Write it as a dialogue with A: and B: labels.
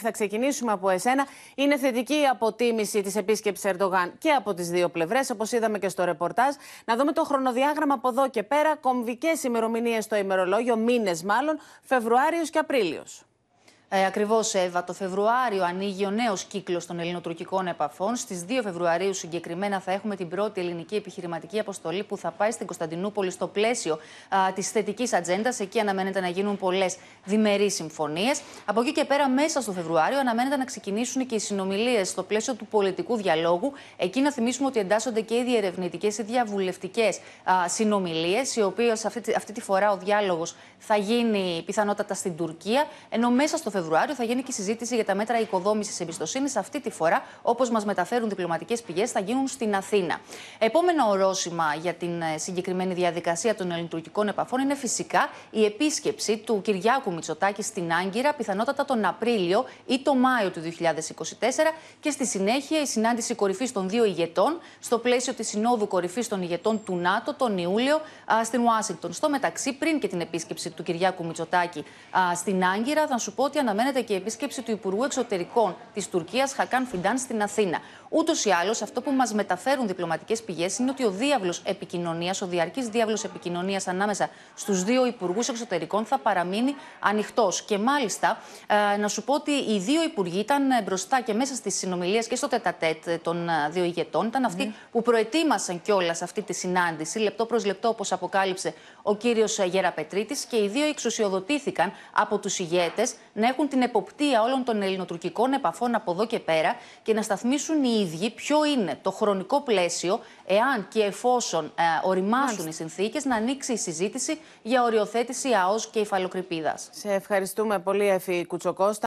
A: θα ξεκινήσουμε από εσένα. Είναι θετική η αποτίμηση της επίσκεψης Ερντογάν και από τις δύο πλευρές, όπως είδαμε και στο ρεπορτάζ. Να δούμε το χρονοδιάγραμμα από εδώ και πέρα. Κομβικές ημερομηνίες στο ημερολόγιο, μήνες μάλλον, Φεβρουάριος και Απρίλιος. Ε, Ακριβώς, Εύα,
B: το Φεβρουάριο ανοίγει ο νέος κύκλος των ελληνοτουρκικών επαφών. Στις 2 Φεβρουαρίου συγκεκριμένα θα έχουμε την πρώτη ελληνική επιχειρηματική αποστολή που θα πάει στην Κωνσταντινούπολη στο πλαίσιο της θετικής ατζέντας. Εκεί αναμένεται να γίνουν πολλές διμερείς συμφωνίες. Από εκεί και πέρα, μέσα στο Φεβρουάριο, αναμένεται να ξεκινήσουν και οι συνομιλίες στο πλαίσιο του πολιτικού διαλόγου. Εκεί να θυμίσουμε ότι εντάσσονται και οι διερευνητικές ή διαβουλευτικέ συνομιλίες, οι οποίες αυτή, αυτή τη φορά ο διάλογος θα γίνει πιθανότατα στην Τουρκία, ενώ μέσα στο Φεβρουάριο Φεβρουάριο θα γίνει και η συζήτηση για τα μέτρα οικοδόμησης εμπιστοσύνης. Αυτή τη φορά, όπως μας μεταφέρουν διπλωματικές πηγές, θα γίνουν στην Αθήνα. Επόμενο ορόσημα για την ε, συγκεκριμένη διαδικασία των ελληνικών επαφών είναι φυσικά η επίσκεψη του Κυριάκου Μητσοτάκη στην Άγκυρα, πιθανότατα τον Απρίλιο ή τον Μάιο του 2024 και στη συνέχεια η συνάντηση κορυφής των δύο ηγετών στο πλαίσιο της Συνόδου Κορυφής των Ηγετών του ΝΑΤΟ τον Ιούλιο στην Ουάσιγκτον. Στο μεταξύ, πριν και την επίσκεψη του Κυριάκου Μητσοτάκη στην Άγκυρα, θα σου πω ότι αναμένεται και η επίσκεψη του Υπουργού Εξωτερικών της Τουρκίας, Χακάν Φιντάν, στην Αθήνα. Ούτως ή άλλως, αυτό που μας μεταφέρουν διπλωματικές πηγές είναι ότι ο διάβλος επικοινωνίας, ο διαρκής διάβλος επικοινωνίας ανάμεσα στους δύο Υπουργούς Εξωτερικών θα παραμείνει ανοιχτός. Και μάλιστα, ε, να σου πω ότι οι δύο Υπουργοί ήταν μπροστά και μέσα στις συνομιλίες και στο τετατέτ των ε, δύο ηγετών. Ήταν αυτοί mm. που προετοίμασαν κιόλας αυτή τη συνάντηση, λεπτό προς λεπτό, όπως αποκάλυψε ο κύριος Γεραπετρίτης, και οι δύο εξουσιοδοτήθηκαν από τους ηγέτες να έχουν την εποπτεία όλων των ελληνοτουρκικών επαφών από εδώ και πέρα και να σταθμίσουν οι ίδιοι ποιο είναι το χρονικό πλαίσιο, εάν και εφόσον ε, οριμάσουν οι συνθήκες, να ανοίξει η συζήτηση για οριοθέτηση ΑΟΣ και υφαλοκρηπίδας. Σε ευχαριστούμε πολύ, Εφη Κουτσοκώστα.